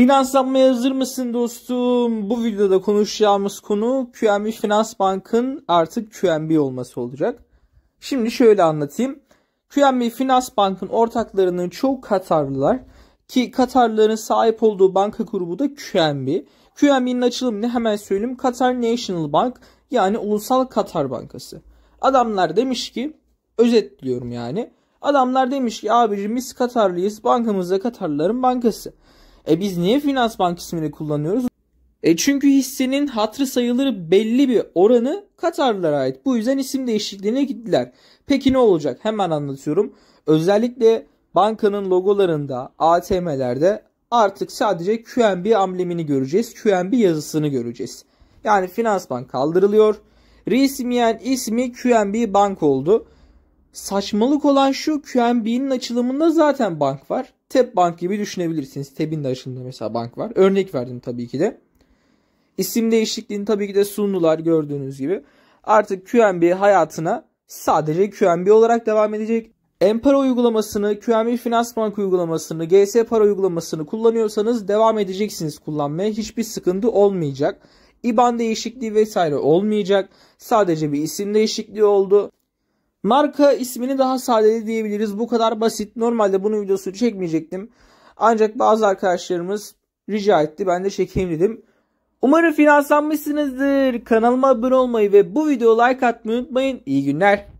Finanslanmaya hazır mısın dostum? Bu videoda konuşacağımız konu QNB Finans Bank'ın artık QNB olması olacak. Şimdi şöyle anlatayım. QNB Finans Bank'ın ortaklarının çoğu Katarlılar ki Katarlıların sahip olduğu banka grubu da QNB. QNB'nin ne hemen söyleyeyim. Katar National Bank yani Ulusal Katar Bankası. Adamlar demiş ki özetliyorum yani. Adamlar demiş ki abicim biz Katarlıyız bankamızda Katarlıların bankası. E biz niye Finansbank ismini kullanıyoruz? E çünkü hissenin hatırı sayılır belli bir oranı Katarlılara ait. Bu yüzden isim değişikliğine gittiler. Peki ne olacak? Hemen anlatıyorum. Özellikle bankanın logolarında, ATM'lerde artık sadece QNB amblemini göreceğiz. QNB yazısını göreceğiz. Yani Finansbank kaldırılıyor. Resmiyen ismi QNB Bank oldu. Saçmalık olan şu QNB'nin açılımında zaten bank var. Tep Bank gibi düşünebilirsiniz. Tep'in de açılımında mesela bank var. Örnek verdim tabii ki de. İsim değişikliğini tabii ki de sundular gördüğünüz gibi. Artık QNB hayatına sadece QNB olarak devam edecek. Empara uygulamasını, QNB Finans Bank uygulamasını, GS Para uygulamasını kullanıyorsanız devam edeceksiniz kullanmaya. Hiçbir sıkıntı olmayacak. IBAN değişikliği vesaire olmayacak. Sadece bir isim değişikliği oldu. Marka ismini daha sadeli diyebiliriz. Bu kadar basit. Normalde bunun videosunu çekmeyecektim. Ancak bazı arkadaşlarımız rica etti. Ben de çekeyim dedim. Umarım finanslanmışsınızdır. Kanalıma abone olmayı ve bu videoya like atmayı unutmayın. İyi günler.